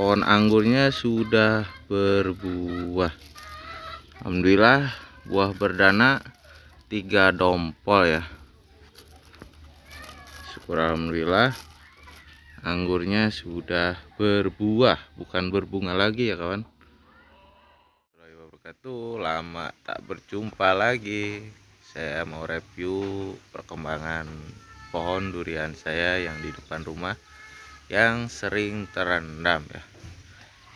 pohon anggurnya sudah berbuah Alhamdulillah buah berdana tiga dompol ya syukur Alhamdulillah anggurnya sudah berbuah bukan berbunga lagi ya kawan tuh lama tak berjumpa lagi saya mau review perkembangan pohon durian saya yang di depan rumah yang sering terendam ya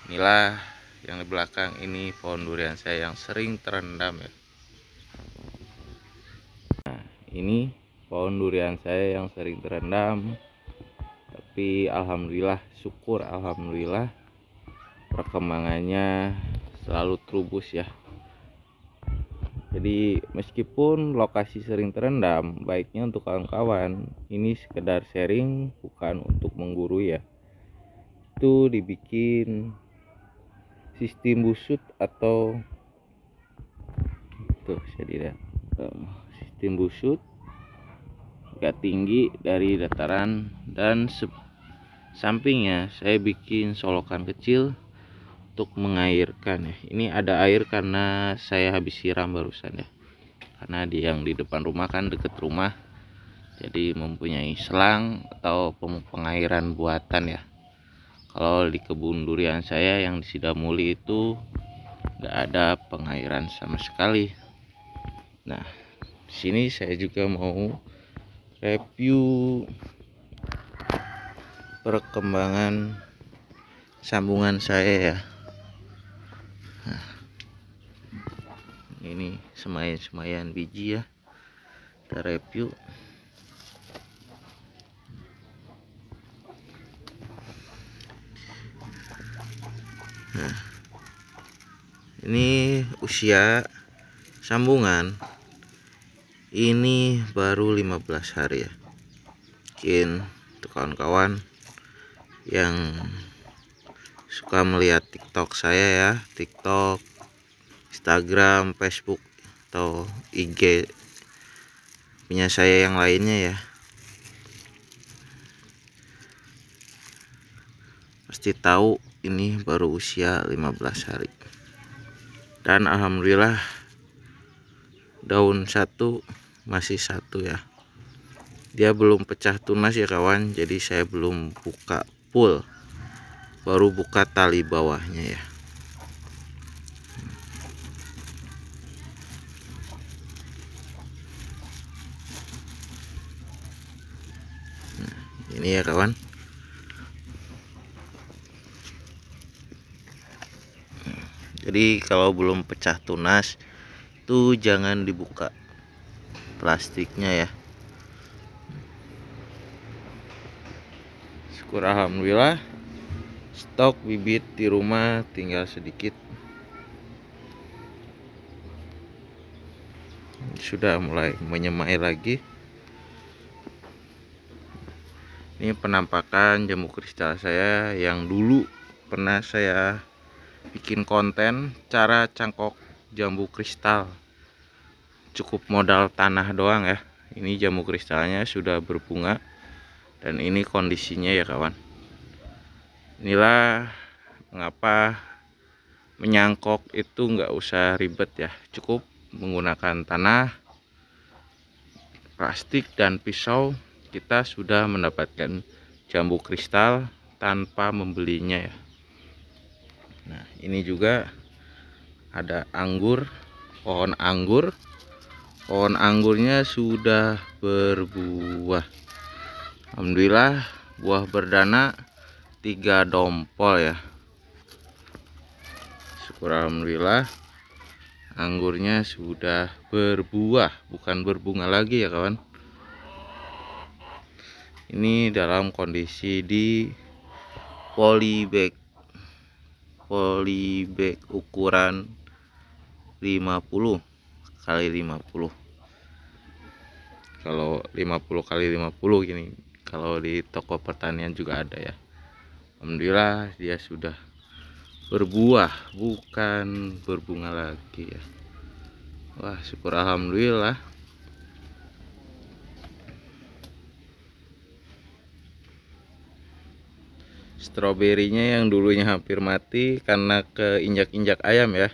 inilah yang di belakang ini pohon durian saya yang sering terendam ya nah ini pohon durian saya yang sering terendam tapi alhamdulillah syukur alhamdulillah perkembangannya selalu terubus ya jadi meskipun lokasi sering terendam, baiknya untuk kawan-kawan ini sekedar sharing bukan untuk menggurui ya. Itu dibikin sistem busut atau tuh gitu, saya lihat sistem busut agak tinggi dari dataran dan sampingnya saya bikin solokan kecil untuk mengairkan ya ini ada air karena saya habis siram barusan ya karena di yang di depan rumah kan deket rumah jadi mempunyai selang atau pengairan buatan ya kalau di kebun durian saya yang di Sidamuli itu nggak ada pengairan sama sekali nah di sini saya juga mau review perkembangan sambungan saya ya nah, ini semayan-semayan biji ya kita review nah, ini usia sambungan ini baru 15 hari ya mungkin untuk kawan-kawan yang suka melihat tiktok saya ya tiktok instagram facebook atau IG punya saya yang lainnya ya pasti tahu ini baru usia 15 hari dan alhamdulillah daun satu masih satu ya dia belum pecah tunas ya kawan jadi saya belum buka full baru buka tali bawahnya ya nah, ini ya kawan jadi kalau belum pecah tunas tuh jangan dibuka plastiknya ya syukur alhamdulillah stok bibit di rumah tinggal sedikit sudah mulai menyemai lagi ini penampakan jamu kristal saya yang dulu pernah saya bikin konten cara cangkok jambu kristal cukup modal tanah doang ya ini jambu kristalnya sudah berbunga dan ini kondisinya ya kawan inilah mengapa menyangkok itu nggak usah ribet ya cukup menggunakan tanah plastik dan pisau kita sudah mendapatkan jambu kristal tanpa membelinya ya nah ini juga ada anggur pohon anggur pohon anggurnya sudah berbuah Alhamdulillah buah berdana tiga dompol ya syukur Alhamdulillah anggurnya sudah berbuah bukan berbunga lagi ya kawan ini dalam kondisi di polybag Polybag bag ukuran 50 kali 50 kalau 50 kali 50 gini kalau di toko pertanian juga ada ya Alhamdulillah dia sudah berbuah bukan berbunga lagi ya Wah syukur Alhamdulillah stroberinya yang dulunya hampir mati karena keinjak-injak ayam ya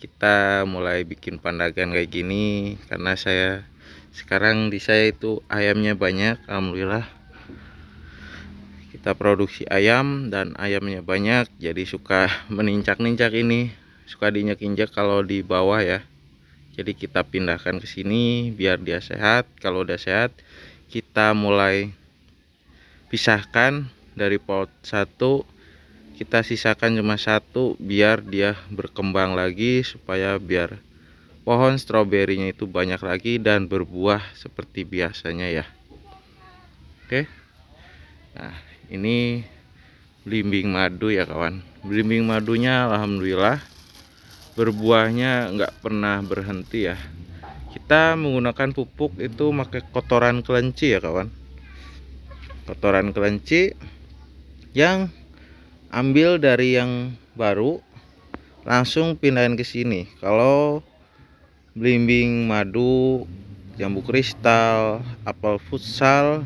kita mulai bikin pandagan kayak gini karena saya sekarang di saya itu ayamnya banyak Alhamdulillah kita produksi ayam dan ayamnya banyak jadi suka menincak-nincak ini suka diinjak-injak kalau di bawah ya jadi kita pindahkan ke sini biar dia sehat kalau udah sehat kita mulai pisahkan dari pot satu kita sisakan cuma satu biar dia berkembang lagi supaya biar pohon stroberinya itu banyak lagi dan berbuah seperti biasanya ya oke nah ini belimbing madu ya kawan belimbing madunya Alhamdulillah berbuahnya nggak pernah berhenti ya kita menggunakan pupuk itu pakai kotoran kelinci ya kawan kotoran kelinci yang ambil dari yang baru langsung pindahin ke sini kalau belimbing madu jambu kristal apel futsal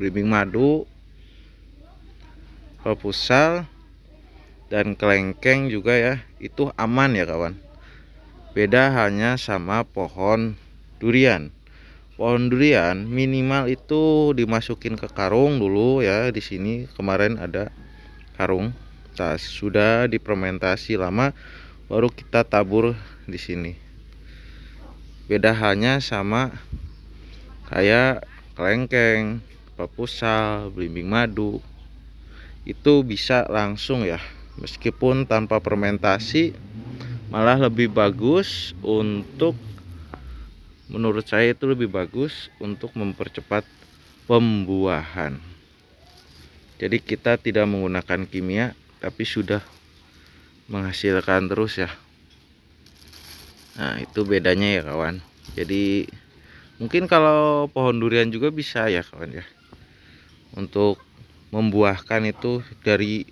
belimbing madu apel futsal dan kelengkeng juga ya itu aman ya kawan beda hanya sama pohon durian pohon durian minimal itu dimasukin ke karung dulu ya di sini kemarin ada karung tas nah, sudah dipermentasi lama baru kita tabur di sini beda hanya sama kayak kelengkeng pepusal belimbing madu itu bisa langsung ya meskipun tanpa fermentasi malah lebih bagus untuk menurut saya itu lebih bagus untuk mempercepat pembuahan jadi kita tidak menggunakan kimia tapi sudah menghasilkan terus ya nah itu bedanya ya kawan jadi mungkin kalau pohon durian juga bisa ya kawan ya untuk membuahkan itu dari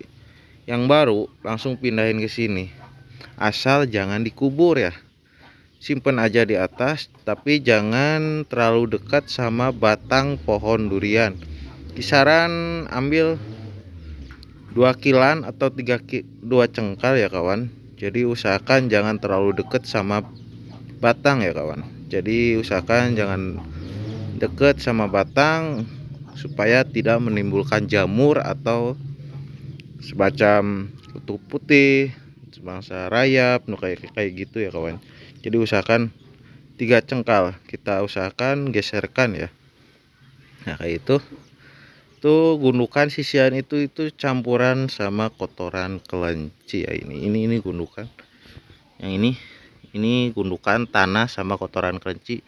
yang baru langsung pindahin ke sini asal jangan dikubur ya simpen aja di atas tapi jangan terlalu dekat sama batang pohon durian kisaran ambil dua kilan atau tiga dua cengkal ya kawan jadi usahakan jangan terlalu dekat sama batang ya kawan jadi usahakan jangan dekat sama batang supaya tidak menimbulkan jamur atau sebacam kutu putih semangsa rayap nu kayak kayak gitu ya kawan jadi usahakan tiga cengkal kita usahakan geserkan ya nah kayak itu tuh gundukan sisian itu itu campuran sama kotoran kelinci ya ini ini ini gundukan yang ini ini gundukan tanah sama kotoran kelinci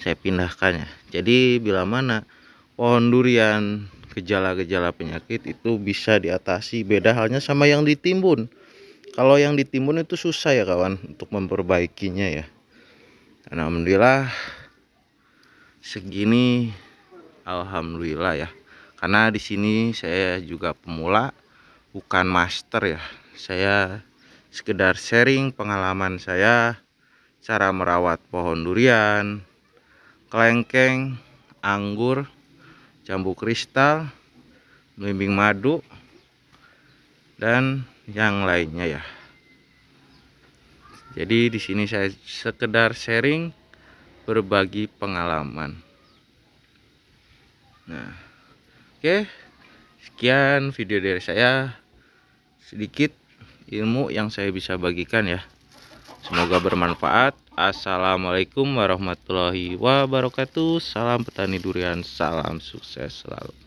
saya pindahkan ya jadi bila mana pohon durian gejala-gejala penyakit itu bisa diatasi beda halnya sama yang ditimbun kalau yang ditimbun itu susah ya kawan untuk memperbaikinya ya Alhamdulillah segini Alhamdulillah ya karena di sini saya juga pemula bukan master ya saya sekedar sharing pengalaman saya cara merawat pohon durian kelengkeng anggur jambu kristal melimbing madu dan yang lainnya ya jadi di sini saya sekedar sharing berbagi pengalaman nah oke okay. sekian video dari saya sedikit ilmu yang saya bisa bagikan ya semoga bermanfaat assalamualaikum warahmatullahi wabarakatuh salam petani durian salam sukses selalu